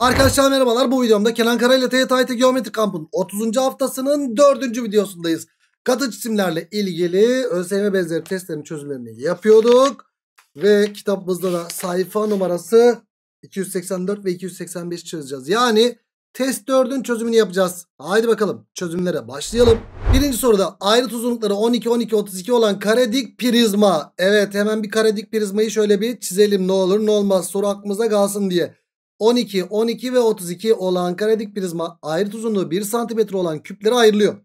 Arkadaşlar merhabalar bu videomda Kenan ile TYT Geometri Kamp'ın 30. haftasının 4. videosundayız. Katı cisimlerle ilgili ÖSYM benzeri testlerin çözümlerini yapıyorduk. Ve kitabımızda da sayfa numarası 284 ve 285 çözeceğiz. Yani test 4'ün çözümünü yapacağız. Haydi bakalım çözümlere başlayalım. Birinci soruda ayrı uzunlukları 12, 12, 32 olan karedik prizma. Evet hemen bir karedik prizmayı şöyle bir çizelim ne olur ne olmaz soru aklımıza kalsın diye. 12, 12 ve 32 olan karedik prizma ayrıt uzunluğu 1 cm olan küpleri ayrılıyor.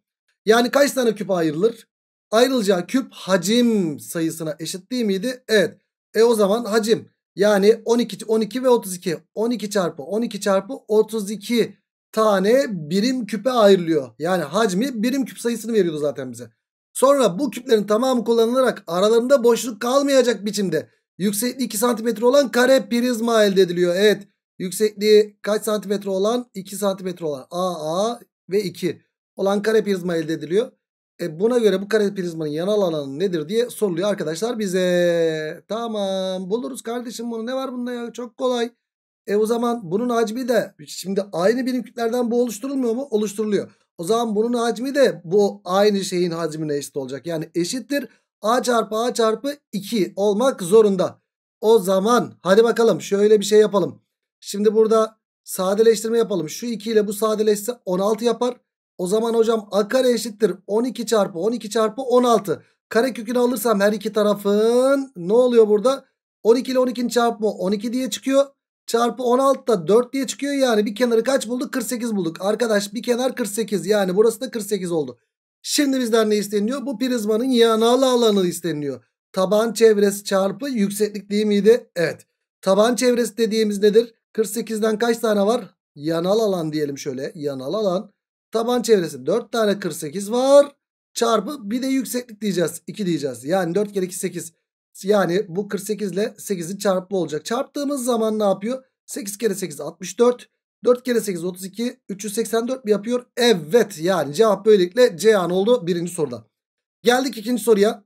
Yani kaç tane küp ayrılır? Ayrılacağı küp hacim sayısına eşit değil miydi? Evet. E o zaman hacim yani 12, 12 ve 32 12 çarpı 12 çarpı 32 tane birim küpe ayrılıyor. Yani hacmi birim küp sayısını veriyordu zaten bize. Sonra bu küplerin tamamı kullanılarak aralarında boşluk kalmayacak biçimde yüksekliği 2 cm olan kare prizma elde ediliyor. Evet Yüksekliği kaç santimetre olan? 2 santimetre olan. AA ve 2 olan kare prizma elde ediliyor. E buna göre bu kare prizmanın yanal alanı nedir diye soruluyor arkadaşlar bize. Tamam buluruz kardeşim bunu ne var bunda ya çok kolay. E o zaman bunun hacmi de şimdi aynı birim kütlerden bu oluşturulmuyor mu? Oluşturuluyor. O zaman bunun hacmi de bu aynı şeyin hacmine eşit olacak. Yani eşittir a çarpı a çarpı 2 olmak zorunda. O zaman hadi bakalım şöyle bir şey yapalım. Şimdi burada sadeleştirme yapalım. Şu 2 ile bu sadeleşse 16 yapar. O zaman hocam a kare eşittir 12 çarpı 12 çarpı 16. Kare kökünü alırsam her iki tarafın ne oluyor burada? 12 ile 12'nin çarpımı 12 diye çıkıyor. Çarpı 16 da 4 diye çıkıyor. Yani bir kenarı kaç bulduk? 48 bulduk. Arkadaş bir kenar 48 yani burası da 48 oldu. Şimdi bizden ne isteniyor? Bu prizmanın yanalı alanı isteniyor. Taban çevresi çarpı yükseklik değil miydi? Evet. Taban çevresi dediğimiz nedir? 48'den kaç tane var? Yanal alan diyelim şöyle. Yanal alan. Taban çevresi 4 tane 48 var. Çarpı bir de yükseklik diyeceğiz. 2 diyeceğiz. Yani 4 kere 2 8. Yani bu 48 ile 8'in çarpımı olacak. Çarptığımız zaman ne yapıyor? 8 kere 8 64. 4 kere 8 32. 384 mi yapıyor? Evet. Yani cevap böylelikle Ceyhan oldu birinci soruda. Geldik ikinci soruya.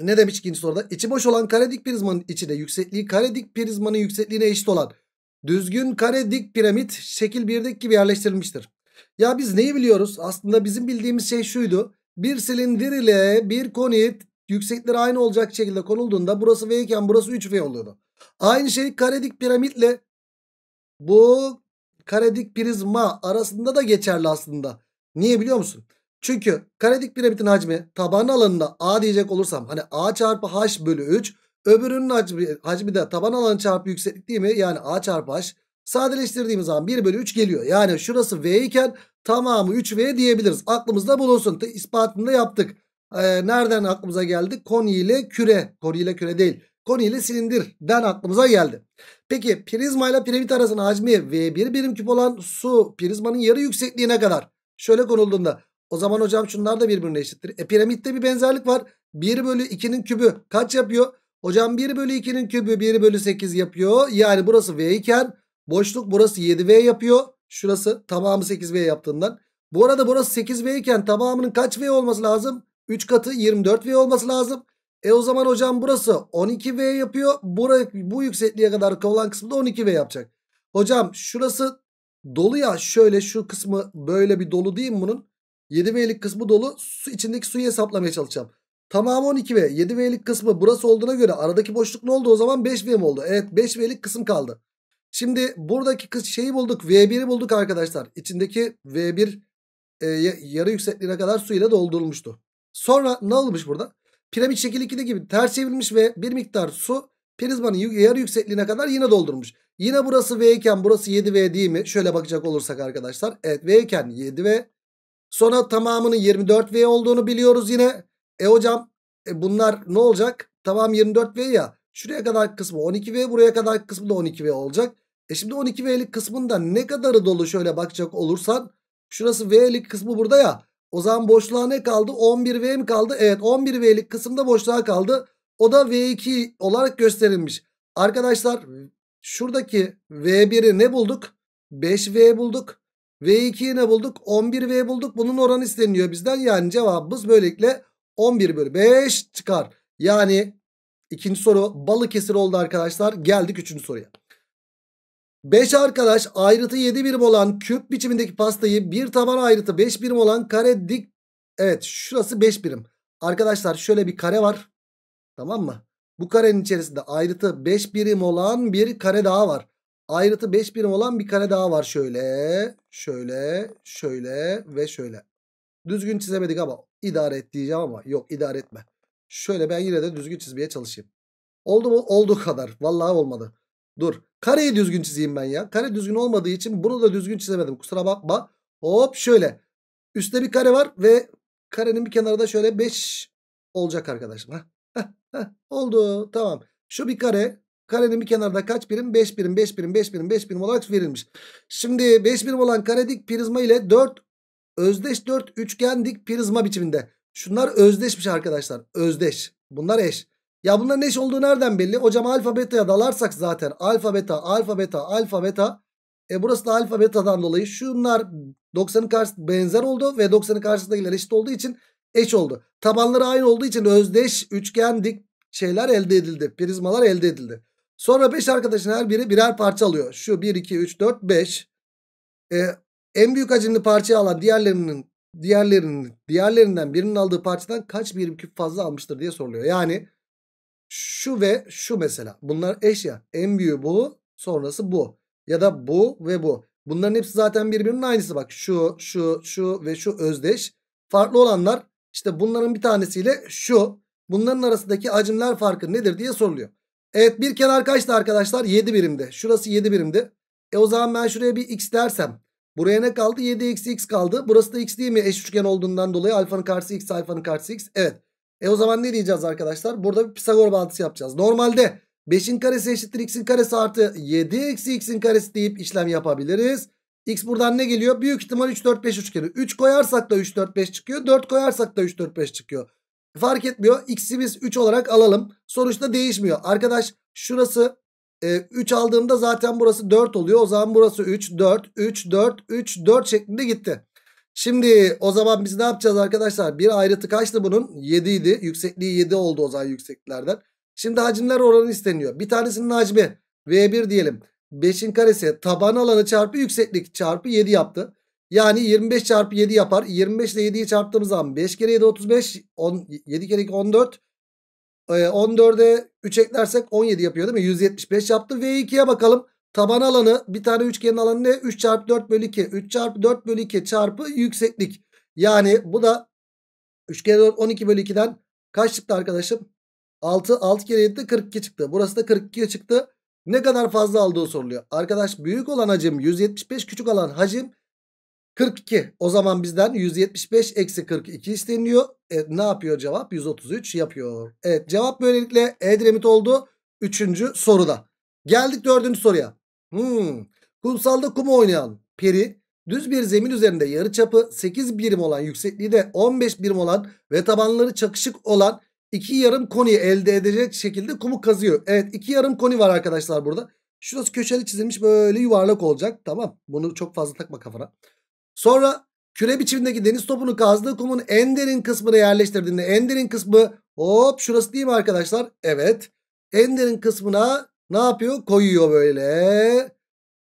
Ne demiş ikinci soruda? İçi boş olan kare dik prizmanın içine yüksekliği kare dik prizmanın yüksekliğine eşit olan Düzgün kare dik piramit şekil 1'deki gibi yerleştirilmiştir. Ya biz neyi biliyoruz? Aslında bizim bildiğimiz şey şuydu. Bir silindir ile bir konit yüksekleri aynı olacak şekilde konulduğunda burası V iken burası 3V oluyordu. Aynı şey kare dik piramitle bu kare dik prizma arasında da geçerli aslında. Niye biliyor musun? Çünkü kare dik piramitin hacmi taban alanında A diyecek olursam hani A çarpı H bölü 3 Öbürünün hacmi, hacmi de taban alanı çarpı yükseklik değil mi? Yani A çarpı H. Sadeleştirdiğimiz zaman 1 bölü 3 geliyor. Yani şurası V iken tamamı 3V diyebiliriz. Aklımızda bulunsun. İspatını da yaptık. Ee, nereden aklımıza geldi? Koni ile küre. Koni ile küre değil. Koni ile silindirden aklımıza geldi. Peki prizma ile piramit arasında hacmi V1 birim küp olan su prizmanın yarı yüksekliğine kadar. Şöyle konulduğunda o zaman hocam şunlar da birbirine eşittir. E piramitte bir benzerlik var. 1 bölü 2'nin kübü kaç yapıyor? Hocam 1 bölü 2'nin kübü 1 bölü 8 yapıyor. Yani burası V iken boşluk burası 7V yapıyor. Şurası tamamı 8V yaptığından. Bu arada burası 8V iken tamamının kaç V olması lazım? 3 katı 24V olması lazım. E o zaman hocam burası 12V yapıyor. Burayı, bu yüksekliğe kadar olan kısmı da 12V yapacak. Hocam şurası dolu ya şöyle şu kısmı böyle bir dolu değil mi bunun? 7V'lik kısmı dolu. Su, içindeki suyu hesaplamaya çalışacağım. Tamam 12 V. 7 V'lik kısmı burası olduğuna göre aradaki boşluk ne oldu o zaman? 5 V mi oldu? Evet 5 V'lik kısım kaldı. Şimdi buradaki şeyi bulduk. V1'i bulduk arkadaşlar. İçindeki V1 e, yarı yüksekliğine kadar su ile doldurulmuştu. Sonra ne olmuş burada? Piramit şekil 2'de gibi ters çevrilmiş ve bir miktar su prizmanın yarı yüksekliğine kadar yine doldurmuş. Yine burası V iken burası 7V değil mi? Şöyle bakacak olursak arkadaşlar. Evet V iken 7V. Sonra tamamının 24V olduğunu biliyoruz yine. E hocam e bunlar ne olacak? Tamam 24V ya. Şuraya kadar kısmı 12V buraya kadar kısmı da 12V olacak. E şimdi 12V'lik kısmında ne kadarı dolu şöyle bakacak olursan. Şurası V'lik kısmı burada ya. O zaman boşluğa ne kaldı? 11V mi kaldı? Evet 11V'lik kısımda boşluğa kaldı. O da V2 olarak gösterilmiş. Arkadaşlar şuradaki V1'i ne bulduk? 5V bulduk. V2'yi ne bulduk? 11V bulduk. Bunun oranı isteniyor bizden. Yani cevabımız böylelikle 11 bölü 5 çıkar. Yani ikinci soru Balıkesir oldu arkadaşlar. Geldik üçüncü soruya. 5 arkadaş ayrıtı 7 birim olan küp biçimindeki pastayı bir taban ayrıtı 5 birim olan kare dik. Evet şurası 5 birim. Arkadaşlar şöyle bir kare var. Tamam mı? Bu karenin içerisinde ayrıtı 5 birim olan bir kare daha var. Ayrıtı 5 birim olan bir kare daha var. Şöyle, şöyle, şöyle ve şöyle. Düzgün çizemedik ama idare et diyeceğim ama yok idare etme. Şöyle ben yine de düzgün çizmeye çalışayım. Oldu mu? Oldu kadar. Vallahi olmadı. Dur. Kareyi düzgün çizeyim ben ya. Kare düzgün olmadığı için bunu da düzgün çizemedim. Kusura bakma. Hop şöyle. Üste bir kare var ve karenin bir kenarı da şöyle 5 olacak arkadaşım Heh, heh, Oldu. Tamam. Şu bir kare. Karenin bir kenarında kaç birim? 5 birim, 5 birim, 5 birim, 5 birim olarak verilmiş. Şimdi 5 birim olan karedik prizma ile 4 Özdeş 4 üçgen dik prizma biçiminde. Şunlar özdeşmiş arkadaşlar. Özdeş. Bunlar eş. Ya bunların eş olduğu nereden belli? Hocam alfa beta'ya dalarsak zaten alfa beta, alfa beta, alfa beta. E burası da alfa betadan dolayı şunlar 90'ın karşısında benzer oldu ve 90'ın karşısındakiler eşit olduğu için eş oldu. Tabanları aynı olduğu için özdeş üçgen dik şeyler elde edildi. Prizmalar elde edildi. Sonra 5 arkadaşın her biri birer parça alıyor. Şu 1, 2, 3, 4, 5. En büyük hacimli parçayı alan diğerlerinin diğerlerinin diğerlerinden birinin aldığı parçadan kaç birim küp fazla almıştır diye soruluyor. Yani şu ve şu mesela bunlar eş ya. En büyüğü bu, sonrası bu. Ya da bu ve bu. Bunların hepsi zaten birbirinin aynısı bak. Şu, şu, şu ve şu özdeş. Farklı olanlar işte bunların bir tanesiyle şu. Bunların arasındaki hacimler farkı nedir diye soruluyor. Evet bir kenar kaçtı arkadaşlar? 7 birimde. Şurası 7 birimde. E o zaman ben şuraya bir x dersem Buraya ne kaldı? 7 eksi x kaldı. Burası da x değil mi? Eş üçgen olduğundan dolayı alfanın karşısı x alfanın karşısı x. Evet. E o zaman ne diyeceğiz arkadaşlar? Burada bir Pisagor bağıntısı yapacağız. Normalde 5'in karesi eşittir x'in karesi artı 7 eksi x'in karesi deyip işlem yapabiliriz. X buradan ne geliyor? Büyük ihtimal 3 4 5 üçgeni. 3 koyarsak da 3 4 5 çıkıyor. 4 koyarsak da 3 4 5 çıkıyor. Fark etmiyor. X'imiz 3 olarak alalım. Sonuçta değişmiyor. Arkadaş şurası e, 3 aldığımda zaten burası 4 oluyor. O zaman burası 3, 4, 3, 4, 3, 4 şeklinde gitti. Şimdi o zaman biz ne yapacağız arkadaşlar? Bir ayrıtı kaçtı bunun? 7 idi. Yüksekliği 7 oldu o zaman yüksekliklerden. Şimdi hacimler oranı isteniyor. Bir tanesinin hacmi V1 diyelim. 5'in karesi taban alanı çarpı yükseklik çarpı 7 yaptı. Yani 25 çarpı 7 yapar. 25 ile 7'yi çarptığımız zaman 5 kere 7 35. 10, 7 kere 2 14. 14'e ee, 3 eklersek 17 yapıyor değil mi? 175 yaptı. V2'ye bakalım. Taban alanı bir tane üçgenin alanı ne? 3 çarpı 4 bölü 2. 3 çarpı 4 bölü 2 çarpı yükseklik. Yani bu da 3 kere 4 12 bölü 2'den kaç çıktı arkadaşım? 6 6 kere 7 de 42 çıktı. Burası da 42 çıktı. Ne kadar fazla aldığı soruluyor. Arkadaş büyük olan hacim 175 küçük olan hacim 42 o zaman bizden 175 eksi 42 isteniyor. E, ne yapıyor cevap? 133 yapıyor. Evet cevap böylelikle Edremit oldu. Üçüncü soruda. Geldik dördüncü soruya. Hmm. Kumsalda kumu oynayan peri düz bir zemin üzerinde yarı çapı 8 birim olan yüksekliği de 15 birim olan ve tabanları çakışık olan iki yarım koniyi elde edecek şekilde kumu kazıyor. Evet iki yarım koni var arkadaşlar burada. Şurası köşeli çizilmiş böyle yuvarlak olacak. Tamam bunu çok fazla takma kafana. Sonra küre biçimindeki deniz topunu kazdığı kumun en derin kısmına yerleştirdiğinde en derin kısmı hop şurası değil mi arkadaşlar? Evet. En derin kısmına ne yapıyor? Koyuyor böyle.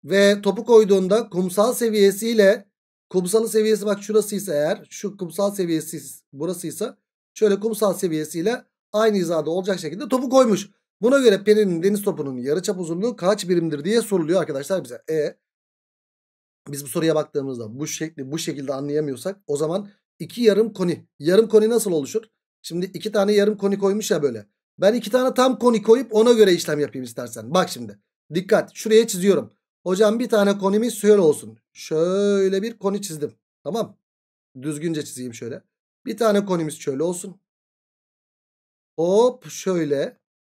Ve topu koyduğunda kumsal seviyesiyle kumsalı seviyesi bak şurasıysa eğer şu kumsal seviyesi burasıysa şöyle kumsal seviyesiyle aynı hizada olacak şekilde topu koymuş. Buna göre Peri'nin deniz topunun yarıçap uzunluğu kaç birimdir diye soruluyor arkadaşlar bize. E biz bu soruya baktığımızda bu şekli bu şekilde anlayamıyorsak o zaman iki yarım koni. Yarım koni nasıl oluşur? Şimdi iki tane yarım koni koymuş ya böyle. Ben iki tane tam koni koyup ona göre işlem yapayım istersen. Bak şimdi. Dikkat. Şuraya çiziyorum. Hocam bir tane konimiz şöyle olsun. Şöyle bir koni çizdim. Tamam. Düzgünce çizeyim şöyle. Bir tane konimiz şöyle olsun. Hop şöyle.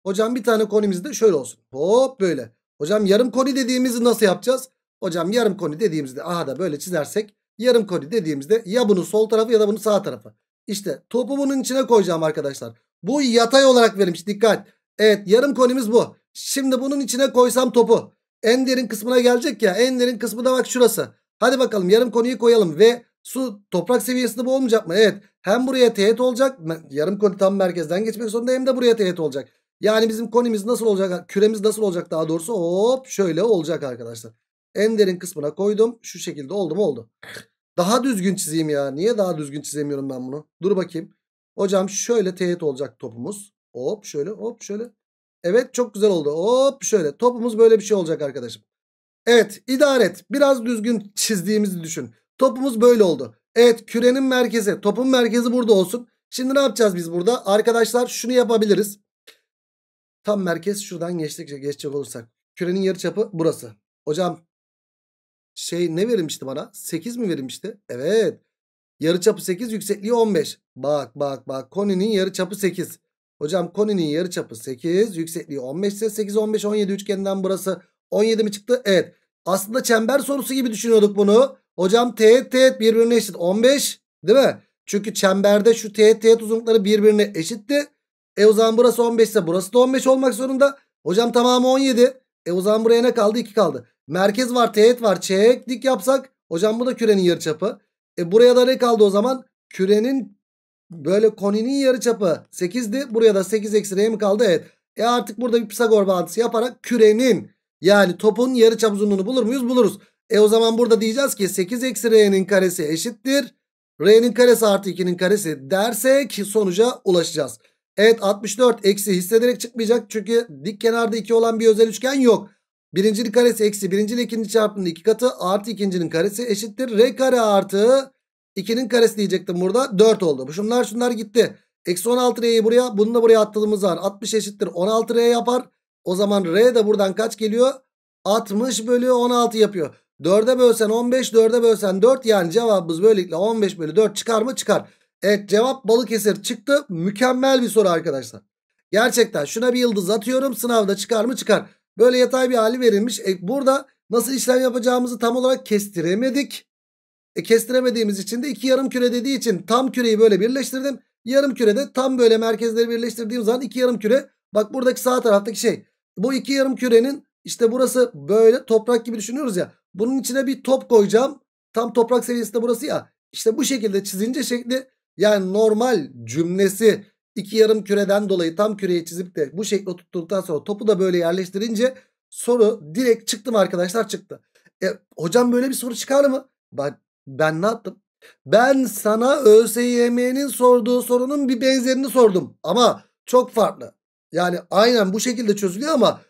Hocam bir tane konimiz de şöyle olsun. Hop böyle. Hocam yarım koni dediğimizi nasıl yapacağız? Hocam yarım koni dediğimizde aha da böyle çizersek yarım koni dediğimizde ya bunun sol tarafı ya da bunun sağ tarafı. İşte topu bunun içine koyacağım arkadaşlar. Bu yatay olarak verilmiş dikkat. Evet yarım konimiz bu. Şimdi bunun içine koysam topu. En derin kısmına gelecek ya. En derin kısmı da bak şurası. Hadi bakalım yarım koniyi koyalım ve su toprak seviyesinde bu olmayacak mı? Evet hem buraya teğet olacak yarım koni tam merkezden geçmek zorunda hem de buraya teğet olacak. Yani bizim konimiz nasıl olacak küremiz nasıl olacak daha doğrusu hop şöyle olacak arkadaşlar. En derin kısmına koydum. Şu şekilde oldu mu oldu. Daha düzgün çizeyim ya. Niye daha düzgün çizemiyorum ben bunu? Dur bakayım. Hocam şöyle teğet olacak topumuz. Hop şöyle hop şöyle. Evet çok güzel oldu. Hop şöyle. Topumuz böyle bir şey olacak arkadaşım. Evet idare et. Biraz düzgün çizdiğimizi düşün. Topumuz böyle oldu. Evet kürenin merkezi. Topun merkezi burada olsun. Şimdi ne yapacağız biz burada? Arkadaşlar şunu yapabiliriz. Tam merkez şuradan geçtikçe geçecek olursak. Kürenin yarıçapı burası. Hocam şey ne verilmişti bana? 8 mi verilmişti? Evet. Yarıçapı 8 yüksekliği 15. Bak bak bak koninin yarıçapı 8. Hocam koninin yarıçapı 8 yüksekliği 15 ise 8 15 17 üçgenden burası 17 mi çıktı? Evet. Aslında çember sorusu gibi düşünüyorduk bunu. Hocam teğet teğet birbirine eşit 15 değil mi? Çünkü çemberde şu teğet teğet uzunlukları birbirine eşitti. E o zaman burası 15 ise burası da 15 olmak zorunda. Hocam tamamı 17. E o zaman buraya ne kaldı? 2 kaldı. Merkez var teğet var. Çek dik yapsak. Hocam bu da kürenin yarıçapı. E buraya da ne kaldı o zaman? Kürenin böyle koninin yarıçapı 8'di. Buraya da 8 eksi r mi kaldı? Evet. E artık burada bir Pisagor bağıntısı yaparak kürenin yani topun yarıçap uzunluğunu bulur muyuz? Buluruz. E o zaman burada diyeceğiz ki 8 eksi r'nin karesi eşittir. R'nin karesi artı 2'nin karesi dersek sonuca ulaşacağız. Evet 64 eksi hissederek çıkmayacak. Çünkü dik kenarda 2 olan bir özel üçgen yok. Birincinin karesi eksi birinciyle ikinci çarpımının iki katı artı ikincinin karesi eşittir. R kare artı ikinin karesi diyecektim burada 4 oldu. Şunlar şunlar gitti. Eksi 16 R'yi buraya bunu da buraya attığımız zaman 60 eşittir 16 R yapar. O zaman R de buradan kaç geliyor? 60 bölü 16 yapıyor. 4'e bölsen 15 4'e bölsen 4 yani cevabımız böylelikle 15 bölü 4 çıkar mı? Çıkar. Evet cevap Balıkesir çıktı. Mükemmel bir soru arkadaşlar. Gerçekten şuna bir yıldız atıyorum sınavda çıkar mı? Çıkar. Böyle yatay bir hali verilmiş. E, burada nasıl işlem yapacağımızı tam olarak kestiremedik. E, kestiremediğimiz için de iki yarım küre dediği için tam küreyi böyle birleştirdim. Yarım kürede tam böyle merkezleri birleştirdiğim zaman iki yarım küre. Bak buradaki sağ taraftaki şey. Bu iki yarım kürenin işte burası böyle toprak gibi düşünüyoruz ya. Bunun içine bir top koyacağım. Tam toprak seviyesinde burası ya. İşte bu şekilde çizince şekli yani normal cümlesi İki yarım küreden dolayı tam küreyi çizip de bu şekli oturttuktan sonra topu da böyle yerleştirince soru direkt çıktı mı arkadaşlar çıktı. E, hocam böyle bir soru çıkar mı? Ben, ben ne yaptım? Ben sana ÖSYM'nin sorduğu sorunun bir benzerini sordum. Ama çok farklı. Yani aynen bu şekilde çözülüyor ama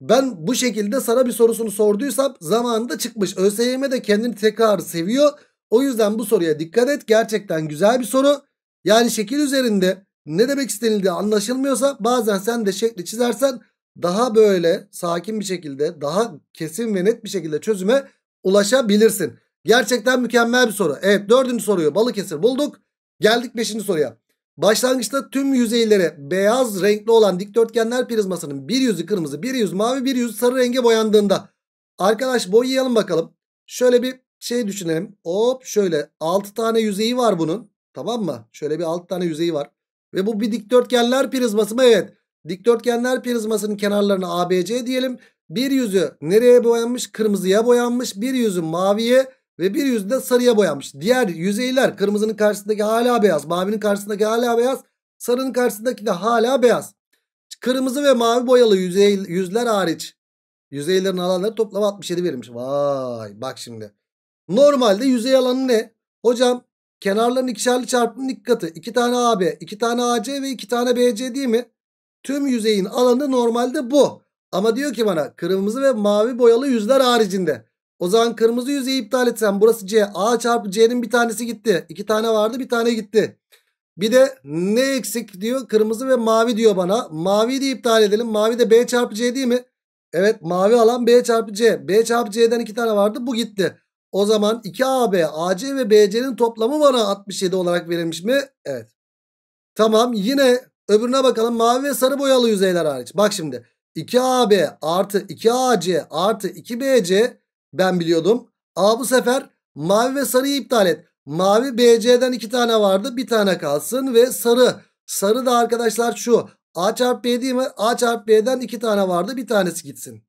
ben bu şekilde sana bir sorusunu sorduysam zamanında çıkmış. ÖSYM de kendini tekrar seviyor. O yüzden bu soruya dikkat et. Gerçekten güzel bir soru. Yani şekil üzerinde ne demek istenildiği anlaşılmıyorsa bazen sen de şekli çizersen daha böyle sakin bir şekilde daha kesin ve net bir şekilde çözüme ulaşabilirsin. Gerçekten mükemmel bir soru. Evet dördüncü soruyu Balıkesir bulduk. Geldik beşinci soruya. Başlangıçta tüm yüzeyleri beyaz renkli olan dikdörtgenler prizmasının bir yüzü kırmızı, bir yüz mavi, bir yüz sarı renge boyandığında. Arkadaş boyayalım bakalım. Şöyle bir şey düşünelim. Hop şöyle 6 tane yüzeyi var bunun. Tamam mı? Şöyle bir 6 tane yüzeyi var. Ve bu bir dikdörtgenler prizması mı? Evet. Dikdörtgenler prizmasının kenarlarını ABC diyelim. Bir yüzü nereye boyanmış? Kırmızıya boyanmış. Bir yüzü maviye ve bir yüzü de sarıya boyanmış. Diğer yüzeyler kırmızının karşısındaki hala beyaz. Mavinin karşısındaki hala beyaz. Sarının karşısındaki de hala beyaz. Kırmızı ve mavi boyalı yüzey, yüzler hariç. Yüzeylerin alanları toplam 67 verilmiş. Vay bak şimdi. Normalde yüzey alanı ne? Hocam Kenarların ikişerli çarpımı dikkatı, katı. 2 tane AB, 2 tane AC ve 2 tane BC değil mi? Tüm yüzeyin alanı normalde bu. Ama diyor ki bana kırmızı ve mavi boyalı yüzler haricinde. O zaman kırmızı yüzeyi iptal etsem burası C. A çarpı C'nin bir tanesi gitti. 2 tane vardı bir tane gitti. Bir de ne eksik diyor? Kırmızı ve mavi diyor bana. Mavi de iptal edelim. Mavi de B çarpı C değil mi? Evet mavi alan B çarpı C. B çarpı C'den 2 tane vardı bu gitti. O zaman 2AB, AC ve BC'nin toplamı bana 67 olarak verilmiş mi? Evet. Tamam yine öbürüne bakalım. Mavi ve sarı boyalı yüzeyler hariç. Bak şimdi 2AB artı 2AC artı 2BC ben biliyordum. A bu sefer mavi ve sarıyı iptal et. Mavi BC'den 2 tane vardı. Bir tane kalsın ve sarı. Sarı da arkadaşlar şu. A çarpı B değil mi? A çarpı B'den 2 tane vardı. Bir tanesi gitsin.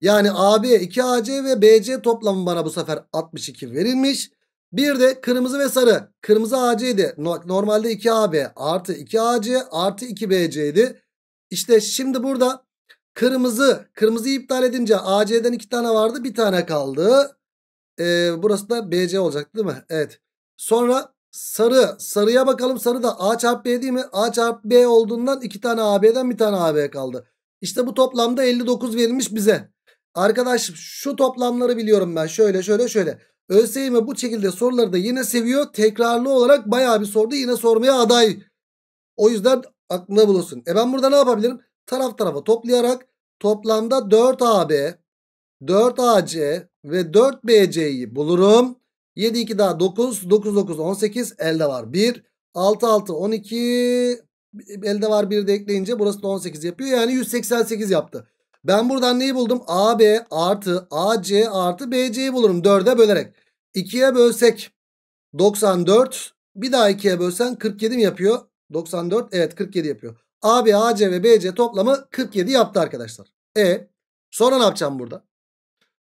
Yani AB, 2AC ve BC toplamı bana bu sefer 62 verilmiş. Bir de kırmızı ve sarı. Kırmızı AC'ydi. Normalde 2AB artı 2AC artı 2BC'ydi. İşte şimdi burada kırmızı. Kırmızıyı iptal edince AC'den 2 tane vardı. Bir tane kaldı. Ee, burası da BC olacaktı değil mi? Evet. Sonra sarı. Sarıya bakalım. Sarı da A çarpı B değil mi? A çarpı B olduğundan 2 tane AB'den bir tane AB kaldı. İşte bu toplamda 59 verilmiş bize. Arkadaş şu toplamları biliyorum ben. Şöyle şöyle şöyle. ÖSYM bu şekilde soruları da yine seviyor. Tekrarlı olarak bayağı bir sordu. Yine sormaya aday. O yüzden aklına bulunsun. E ben burada ne yapabilirim? Taraf tarafa toplayarak toplamda 4AB, 4AC ve 4BC'yi bulurum. 7 2 daha 9, 9 9 18 elde var 1, 6 6 12 elde var 1 de ekleyince burası da 18 yapıyor. Yani 188 yaptı. Ben buradan neyi buldum? AB artı AC artı BC'yi bulurum 4'e bölerek. 2'ye bölsek 94 bir daha 2'ye bölsen 47 mi yapıyor? 94 evet 47 yapıyor. AB, AC ve BC toplamı 47 yaptı arkadaşlar. E sonra ne yapacağım burada?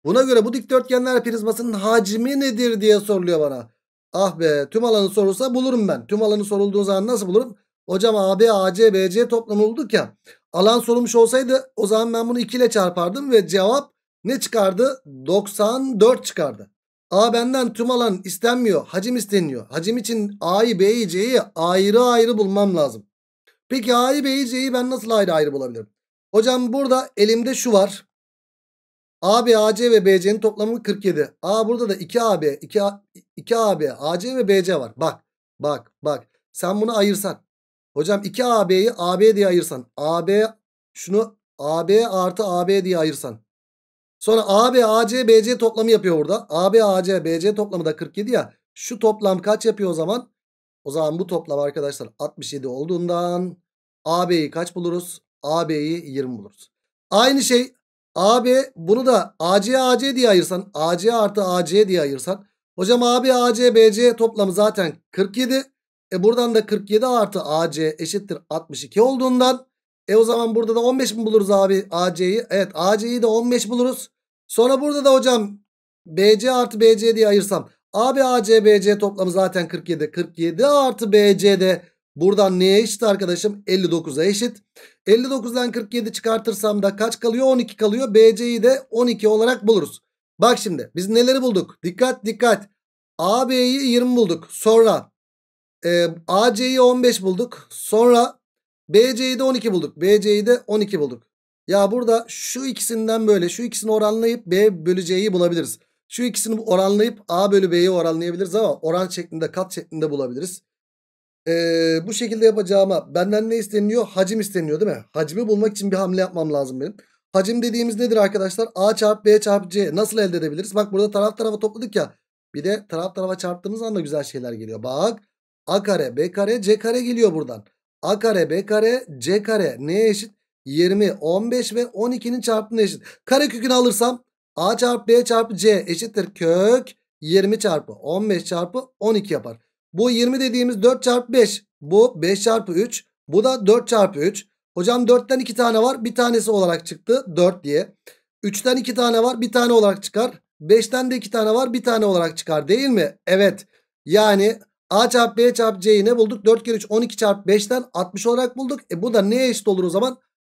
Buna göre bu dikdörtgenler prizmasının hacmi nedir diye soruluyor bana. Ah be tüm alanı sorulsa bulurum ben. Tüm alanı sorulduğu zaman nasıl bulurum? Hocam AB, AC, BC toplamı bulduk ya. Alan sorulmuş olsaydı o zaman ben bunu 2 ile çarpardım ve cevap ne çıkardı? 94 çıkardı. A benden tüm alan istenmiyor. Hacim isteniyor. Hacim için A'yı, B'yi, C'yi ayrı ayrı bulmam lazım. Peki A'yı, B'yi, C'yi ben nasıl ayrı ayrı bulabilirim? Hocam burada elimde şu var. AB, AC ve BC'nin toplamı 47. A burada da 2AB, 2, 2AB, AC ve BC var. Bak, bak, bak. Sen bunu ayırsan. Hocam 2AB'yi AB diye ayırsan. AB şunu AB artı AB diye ayırsan. Sonra AB, AC, BC toplamı yapıyor burada. AB, AC, BC toplamı da 47 ya. Şu toplam kaç yapıyor o zaman? O zaman bu toplam arkadaşlar 67 olduğundan AB'yi kaç buluruz? AB'yi 20 buluruz. Aynı şey AB bunu da AC, AC diye ayırsan. AC artı AC diye ayırsan. Hocam AB, AC, BC toplamı zaten 47. E buradan da 47 artı AC eşittir 62 olduğundan. E o zaman burada da 15 mi buluruz abi AC'yi? Evet AC'yi de 15 buluruz. Sonra burada da hocam BC artı BC diye ayırsam. Abi AC BC toplamı zaten 47. 47 artı BC de buradan neye eşit arkadaşım? 59'a eşit. 59'dan 47 çıkartırsam da kaç kalıyor? 12 kalıyor. BC'yi de 12 olarak buluruz. Bak şimdi biz neleri bulduk? Dikkat dikkat. AB'yi 20 bulduk. Sonra e, ee, AC'yi 15 bulduk. Sonra BC'yi de 12 bulduk. BC'yi de 12 bulduk. Ya burada şu ikisinden böyle şu ikisini oranlayıp B bölü C'yi bulabiliriz. Şu ikisini oranlayıp A bölü B'yi oranlayabiliriz ama oran şeklinde kat şeklinde bulabiliriz. Ee, bu şekilde yapacağıma benden ne isteniyor? Hacim isteniyor değil mi? Hacimi bulmak için bir hamle yapmam lazım benim. Hacim dediğimiz nedir arkadaşlar? A çarpı B çarpı C nasıl elde edebiliriz? Bak burada taraf tarafa topladık ya. Bir de taraf tarafa çarptığımız anda güzel şeyler geliyor. Bak A kare B kare C kare geliyor buradan. A kare B kare C kare neye eşit? 20, 15 ve 12'nin çarpımına eşit. Kare kökünü alırsam A çarpı B çarpı C eşittir kök 20 çarpı 15 çarpı 12 yapar. Bu 20 dediğimiz 4 çarpı 5. Bu 5 çarpı 3. Bu da 4 çarpı 3. Hocam 4'ten 2 tane var. Bir tanesi olarak çıktı 4 diye. 3'ten 2 tane var. Bir tane olarak çıkar. 5'ten de 2 tane var. Bir tane olarak çıkar değil mi? Evet. Yani A çarpı B çarpı C'yi ne bulduk? 4 kere 3 12 çarpı 5'ten 60 olarak bulduk. E bu da neye eşit olur o zaman?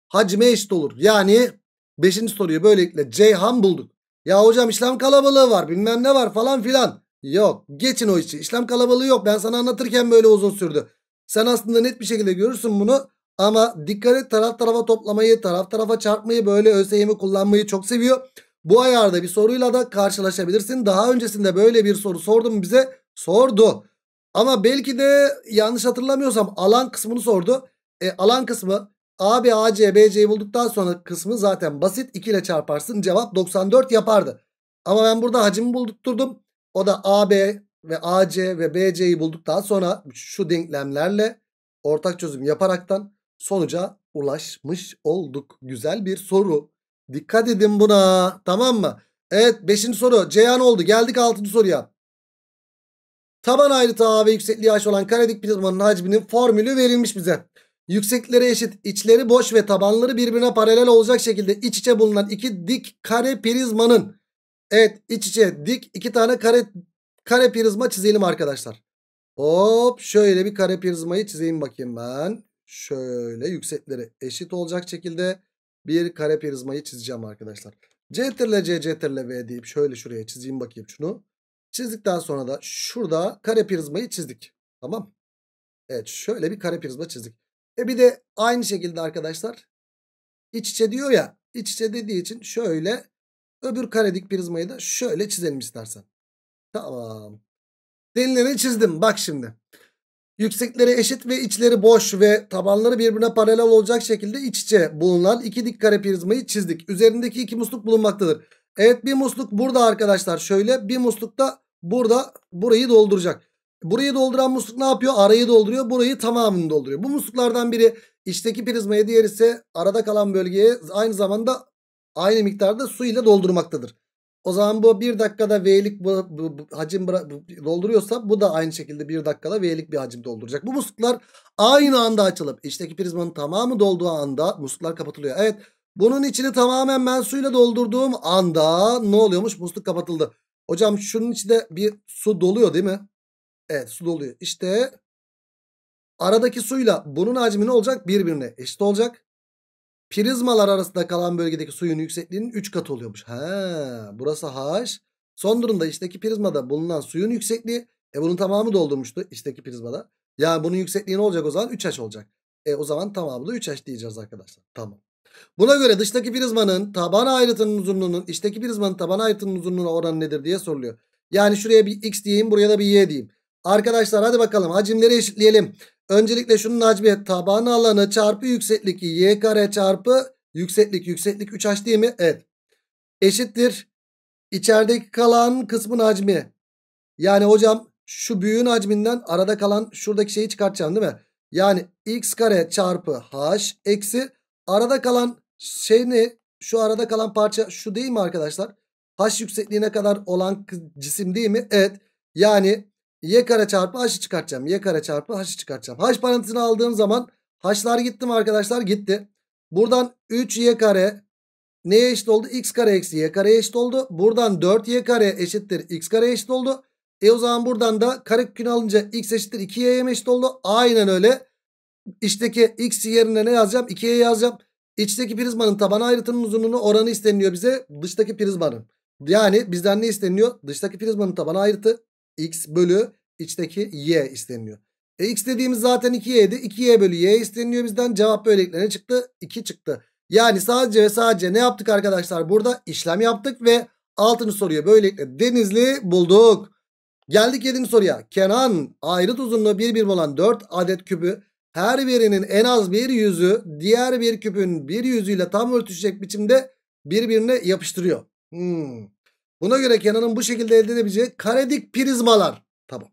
Hacme eşit olur. Yani 5. soruyu böylelikle Ceyhan bulduk. Ya hocam işlem kalabalığı var bilmem ne var falan filan. Yok geçin o işi. İşlem kalabalığı yok. Ben sana anlatırken böyle uzun sürdü. Sen aslında net bir şekilde görürsün bunu. Ama dikkat et taraf tarafa toplamayı, taraf tarafa çarpmayı böyle ÖSYM kullanmayı çok seviyor. Bu ayarda bir soruyla da karşılaşabilirsin. Daha öncesinde böyle bir soru sordum bize. Sordu. Ama belki de yanlış hatırlamıyorsam alan kısmını sordu. E, alan kısmı AB, AC, BC'yi bulduktan sonra kısmı zaten basit. 2 ile çarparsın cevap 94 yapardı. Ama ben burada hacmi buldurttum. O da AB ve AC ve BC'yi bulduktan sonra şu denklemlerle ortak çözüm yaparaktan sonuca ulaşmış olduk. Güzel bir soru. Dikkat edin buna tamam mı? Evet 5. soru Ceyhan oldu. Geldik 6. soruya. Taban ayrıtı A ve yüksekliği H olan karedik prizmanın hacminin formülü verilmiş bize. Yükseklikleri eşit, içleri boş ve tabanları birbirine paralel olacak şekilde iç içe bulunan iki dik kare prizmanın Evet iç içe dik iki tane kare kare prizma çizelim arkadaşlar. Hop şöyle bir kare prizmayı çizeyim bakayım ben. Şöyle yüksekleri eşit olacak şekilde bir kare prizmayı çizeceğim arkadaşlar. Ctrl C Ctrl V deyip şöyle şuraya çizeyim bakayım şunu. Çizdikten sonra da şurada kare prizmayı çizdik. Tamam. Evet şöyle bir kare prizma çizdik. E bir de aynı şekilde arkadaşlar iç içe diyor ya iç içe dediği için şöyle öbür karedik prizmayı da şöyle çizelim istersen. Tamam. Derinleri çizdim bak şimdi. Yüksekleri eşit ve içleri boş ve tabanları birbirine paralel olacak şekilde iç içe bulunan iki dik kare prizmayı çizdik. Üzerindeki iki musluk bulunmaktadır. Evet bir musluk burada arkadaşlar şöyle bir musluk da burada burayı dolduracak. Burayı dolduran musluk ne yapıyor? Arayı dolduruyor. Burayı tamamını dolduruyor. Bu musluklardan biri içteki prizmaya diğer ise arada kalan bölgeye aynı zamanda aynı miktarda su ile doldurmaktadır. O zaman bu bir dakikada V'lik bu, bu, bu, hacim dolduruyorsa bu da aynı şekilde bir dakikada V'lik bir hacim dolduracak. Bu musluklar aynı anda açılıp içteki prizmanın tamamı dolduğu anda musluklar kapatılıyor. Evet bunun içini tamamen ben suyla doldurduğum anda ne oluyormuş? Musluk kapatıldı. Hocam şunun içinde bir su doluyor değil mi? Evet su doluyor. İşte aradaki suyla bunun hacmi ne olacak? Birbirine eşit olacak. Prizmalar arasında kalan bölgedeki suyun yüksekliğinin 3 katı oluyormuş. He, burası H. Son durumda içteki prizmada bulunan suyun yüksekliği. E bunun tamamı doldurmuştu içteki prizmada. Yani bunun yüksekliği ne olacak o zaman? 3H olacak. E o zaman tamamı da 3H diyeceğiz arkadaşlar. Tamam. Buna göre dıştaki prizmanın taban ayrıtının uzunluğunun içteki prizmanın taban ayrıtının uzunluğuna oranı nedir diye soruluyor. Yani şuraya bir x diyeyim buraya da bir y diyeyim. Arkadaşlar hadi bakalım hacimleri eşitleyelim. Öncelikle şunun hacmi taban alanı çarpı yükseklik y kare çarpı yükseklik yükseklik 3h değil mi? Evet. Eşittir. İçerideki kalan kısmın hacmi. Yani hocam şu büyüğün hacminden arada kalan şuradaki şeyi çıkartacağım değil mi? Yani x kare çarpı h eksi Arada kalan şey ne? Şu arada kalan parça şu değil mi arkadaşlar? Haş yüksekliğine kadar olan cisim değil mi? Evet. Yani y kare çarpı h'ı çıkartacağım. Y kare çarpı h'ı çıkartacağım. Haş parantezini aldığım zaman haşlar gitti mi arkadaşlar? Gitti. Buradan 3y kare neye eşit oldu? x kare eksi y kare eşit oldu. Buradan 4y kare eşittir x kare eşit oldu. E o zaman buradan da kare kökünü alınca x eşittir 2y'ye eşit oldu. Aynen öyle. İçteki x yerine ne yazacağım? 2'ye yazacağım. İçteki prizmanın taban ayrıtının uzunluğunu oranı isteniliyor bize. Dıştaki prizmanın. Yani bizden ne isteniliyor? Dıştaki prizmanın taban ayrıtı x bölü içteki y isteniliyor. E x dediğimiz zaten 2y'di. 2y bölü y isteniliyor bizden. Cevap böylelikle ne çıktı? 2 çıktı. Yani sadece ve sadece ne yaptık arkadaşlar? Burada işlem yaptık ve altını soruyor. Böylelikle Denizli bulduk. Geldik 7. soruya. Kenan ayrıt uzunluğu 1 birim olan 4 adet küpü her birinin en az bir yüzü diğer bir küpün bir yüzüyle tam örtüşecek biçimde birbirine yapıştırıyor. Hmm. Buna göre Kenan'ın bu şekilde elde edebileceği karedik prizmalar. Tamam.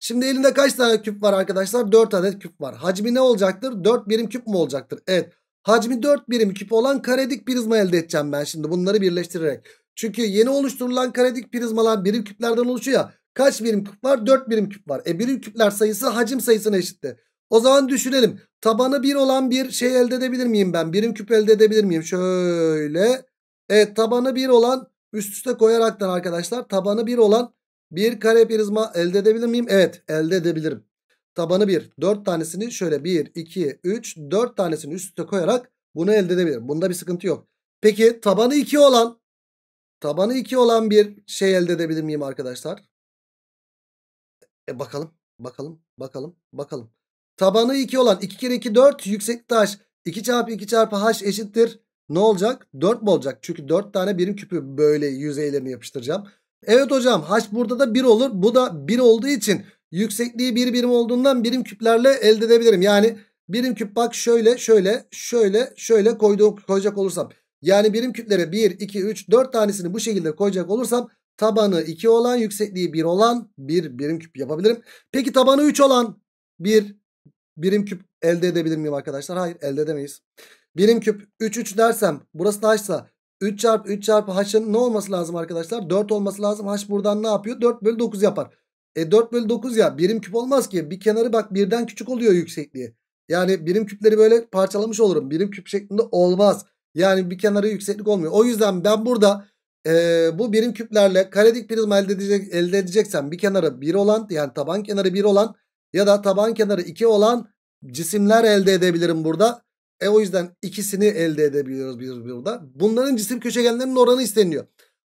Şimdi elinde kaç tane küp var arkadaşlar? 4 adet küp var. Hacmi ne olacaktır? 4 birim küp mü olacaktır? Evet. Hacmi 4 birim küp olan karedik prizma elde edeceğim ben şimdi bunları birleştirerek. Çünkü yeni oluşturulan karedik prizmalar birim küplerden oluşuyor ya. Kaç birim küp var? 4 birim küp var. E birim küpler sayısı hacim sayısına eşittir. O zaman düşünelim. Tabanı 1 olan bir şey elde edebilir miyim ben? Birim küp elde edebilir miyim? Şöyle. Evet tabanı 1 olan üst üste koyaraktan arkadaşlar tabanı 1 olan bir kare prizma elde edebilir miyim? Evet elde edebilirim. Tabanı 1. 4 tanesini şöyle 1, 2, 3, 4 tanesini üst üste koyarak bunu elde edebilirim. Bunda bir sıkıntı yok. Peki tabanı 2 olan tabanı 2 olan bir şey elde edebilir miyim arkadaşlar? E bakalım. Bakalım. Bakalım. Bakalım. Tabanı 2 olan 2 kere 2 4 yükseklik taş 2 çarpı 2 çarpı h eşittir. Ne olacak? 4 mü olacak? Çünkü 4 tane birim küpü böyle yüzeylerini yapıştıracağım. Evet hocam h burada da 1 olur. Bu da 1 olduğu için yüksekliği 1 bir birim olduğundan birim küplerle elde edebilirim. Yani birim küp bak şöyle şöyle şöyle şöyle koydu koyacak olursam. Yani birim küplere 1, 2, 3, 4 tanesini bu şekilde koyacak olursam tabanı 2 olan yüksekliği 1 olan bir birim küp yapabilirim. Peki tabanı 3 olan 1, birim küp elde edebilir miyim arkadaşlar? Hayır elde edemeyiz. Birim küp 3 3 dersem burası da h'sa 3 çarpı 3 çarpı h'ın ne olması lazım arkadaşlar? 4 olması lazım. h buradan ne yapıyor? 4 bölü 9 yapar. E 4 bölü 9 ya birim küp olmaz ki. Bir kenarı bak birden küçük oluyor yüksekliği. Yani birim küpleri böyle parçalamış olurum. Birim küp şeklinde olmaz. Yani bir kenarı yükseklik olmuyor. O yüzden ben burada e, bu birim küplerle karedik prizma elde, edecek, elde edeceksem bir kenarı 1 olan yani taban kenarı 1 olan ya da taban kenarı 2 olan cisimler elde edebilirim burada. E o yüzden ikisini elde edebiliyoruz biz burada. Bunların cisim köşegenlerinin oranı isteniyor.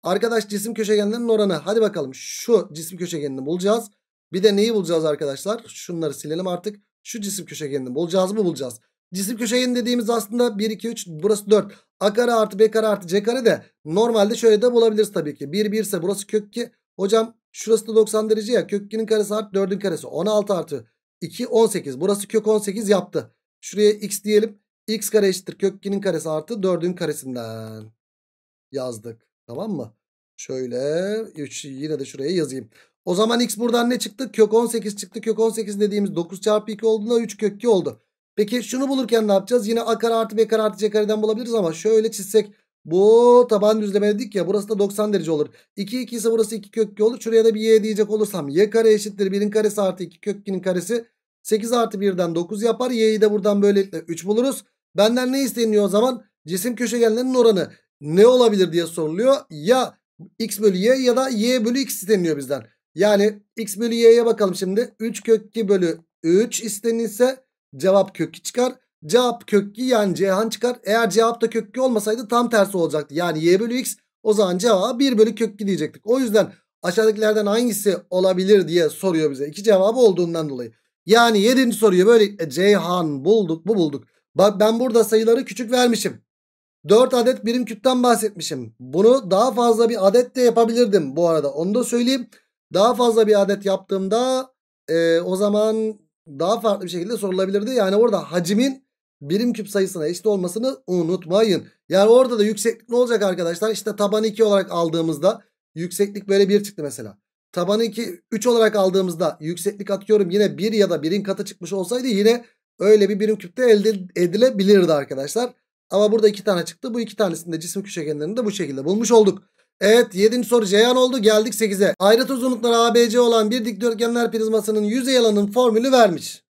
Arkadaş cisim köşegenlerinin oranı. Hadi bakalım şu cisim köşegenini bulacağız. Bir de neyi bulacağız arkadaşlar? Şunları silelim artık. Şu cisim köşegenini bulacağız mı bulacağız. Cisim köşegeni dediğimiz aslında 1, 2, 3 burası 4. A kare artı B kare artı C kare de normalde şöyle de bulabiliriz tabii ki. 1, 1 ise burası kök 2. Hocam şurası da 90 derece ya. kökünün karesi artı 4'ün karesi. 16 artı 2 18. Burası kök 18 yaptı. Şuraya x diyelim. x kare eşittir. kökünün karesi artı 4'ün karesinden. Yazdık. Tamam mı? Şöyle 3 yine de şuraya yazayım. O zaman x buradan ne çıktı? Kök 18 çıktı. Kök 18 dediğimiz 9 çarpı 2 olduğunda 3 kök 2 oldu. Peki şunu bulurken ne yapacağız? Yine a kare artı b kare artı c kareden bulabiliriz ama şöyle çizsek bu taban düzleme dedik ya burası da 90 derece olur. 2 2 ise burası 2 kök 2 olur. Şuraya da bir y diyecek olursam y kare eşittir 1'in karesi artı 2 kök 2'nin karesi. 8 artı 1'den 9 yapar. y'yi de buradan böylelikle 3 buluruz. Benden ne isteniyor o zaman? Cisim köşegenlerinin oranı ne olabilir diye soruluyor. Ya x bölü y ya da y bölü x isteniyor bizden. Yani x bölü y'ye bakalım şimdi. 3 kök 2 bölü 3 istenirse cevap kök 2 çıkar. Cevap kökü yani Cihan çıkar. Eğer cevap da kökü olmasaydı tam tersi olacaktı. Yani y bölü x o zaman cevaba 1 bölü kökü diyecektik. O yüzden aşağıdakilerden hangisi olabilir diye soruyor bize. İki cevabı olduğundan dolayı. Yani 7. soruyu böyle e, Ceyhan bulduk bu bulduk. Bak ben burada sayıları küçük vermişim. 4 adet birim küpten bahsetmişim. Bunu daha fazla bir adet de yapabilirdim bu arada. Onu da söyleyeyim. Daha fazla bir adet yaptığımda e, o zaman daha farklı bir şekilde sorulabilirdi. Yani orada hacmin birim küp sayısına eşit olmasını unutmayın. Yani orada da yükseklik ne olacak arkadaşlar? İşte taban 2 olarak aldığımızda yükseklik böyle 1 çıktı mesela. Taban 2 3 olarak aldığımızda yükseklik atıyorum yine 1 ya da 1'in katı çıkmış olsaydı yine öyle bir birim küpte elde edilebilirdi arkadaşlar. Ama burada 2 tane çıktı. Bu 2 tanesinde cisim köşegenlerini de bu şekilde bulmuş olduk. Evet 7. soru Ceyhan oldu geldik 8'e. Ayrıt uzunlukları ABC olan bir dikdörtgenler prizmasının yüzey alanının formülü vermiş.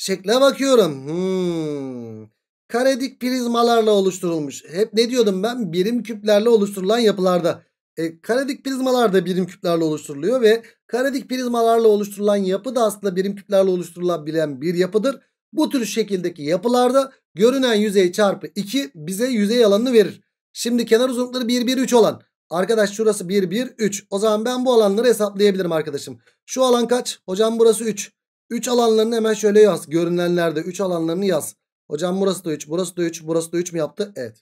Şekle bakıyorum. Hmm. Karedik prizmalarla oluşturulmuş. Hep ne diyordum ben? Birim küplerle oluşturulan yapılarda. E, karedik prizmalar da birim küplerle oluşturuluyor ve karedik prizmalarla oluşturulan yapı da aslında birim küplerle oluşturulabilen bir yapıdır. Bu tür şekildeki yapılarda görünen yüzey çarpı 2 bize yüzey alanını verir. Şimdi kenar uzunlukları 1, 1, 3 olan. Arkadaş şurası 1, 1, 3. O zaman ben bu alanları hesaplayabilirim arkadaşım. Şu alan kaç? Hocam burası 3. 3 alanlarını hemen şöyle yaz. Görünenlerde 3 alanlarını yaz. Hocam burası da 3, burası da 3, burası da 3 mü yaptı? Evet.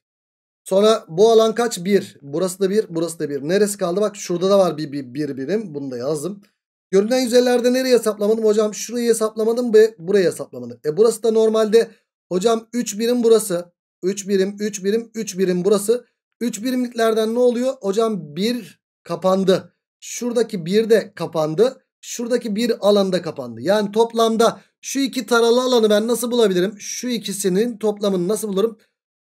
Sonra bu alan kaç? 1. Burası da 1, burası da 1. Neresi kaldı? Bak şurada da var bir, bir, bir birim. Bunu da yazdım. Görünen yüzeylerde nereye hesaplamadım? Hocam şurayı hesaplamadım ve burayı hesaplamadım. E burası da normalde hocam 3 birim burası. 3 birim, 3 birim, 3 birim burası. 3 birimliklerden ne oluyor? Hocam 1 kapandı. Şuradaki 1 de kapandı şuradaki bir alanda kapandı. Yani toplamda şu iki taralı alanı ben nasıl bulabilirim? Şu ikisinin toplamını nasıl bulurum?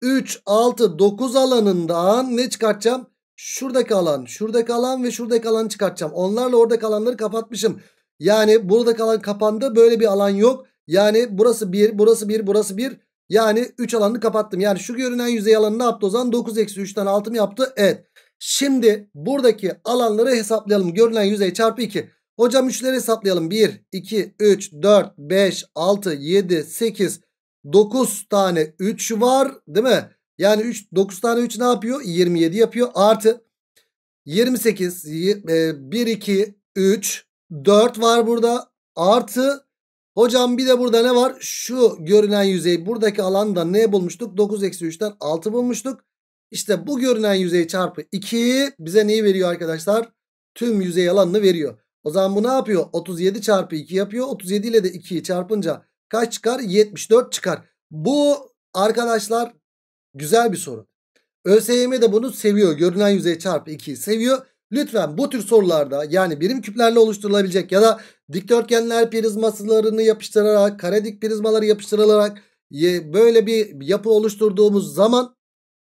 3, 6, 9 alanından ne çıkartacağım? Şuradaki alan, şuradaki alan ve şuradaki alanı çıkartacağım. Onlarla oradaki alanları kapatmışım. Yani burada alan kapandı. Böyle bir alan yok. Yani burası 1, burası 1, burası 1. Yani 3 alanını kapattım. Yani şu görünen yüzey alanı ne yaptı o zaman? 9 eksi 3'ten 6 mı yaptı? Evet. Şimdi buradaki alanları hesaplayalım. Görünen yüzey çarpı 2. Hocam üçleri hesaplayalım. 1, 2, 3, 4, 5, 6, 7, 8, 9 tane 3 var değil mi? Yani 3, 9 tane 3 ne yapıyor? 27 yapıyor. Artı 28, 1, 2, 3, 4 var burada. Artı hocam bir de burada ne var? Şu görünen yüzey buradaki alanda ne bulmuştuk? 9 eksi 3'ten 6 bulmuştuk. İşte bu görünen yüzey çarpı 2 bize neyi veriyor arkadaşlar? Tüm yüzey alanını veriyor. O zaman bu ne yapıyor? 37 çarpı 2 yapıyor. 37 ile de 2'yi çarpınca kaç çıkar? 74 çıkar. Bu arkadaşlar güzel bir soru. ÖSYM de bunu seviyor. Görünen yüzey çarpı 2'yi seviyor. Lütfen bu tür sorularda yani birim küplerle oluşturulabilecek ya da dikdörtgenler prizmaslarını yapıştırarak kare dik prizmaları yapıştırılarak böyle bir yapı oluşturduğumuz zaman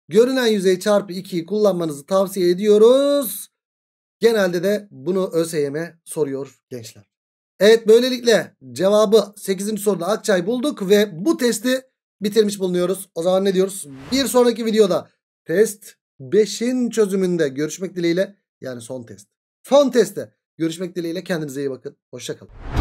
görünen yüzey çarpı 2'yi kullanmanızı tavsiye ediyoruz. Genelde de bunu ÖSYM soruyor gençler. Evet böylelikle cevabı 8. soruda Akçay bulduk ve bu testi bitirmiş bulunuyoruz. O zaman ne diyoruz? Bir sonraki videoda test 5'in çözümünde görüşmek dileğiyle yani son test. Son testte görüşmek dileğiyle kendinize iyi bakın. Hoşçakalın.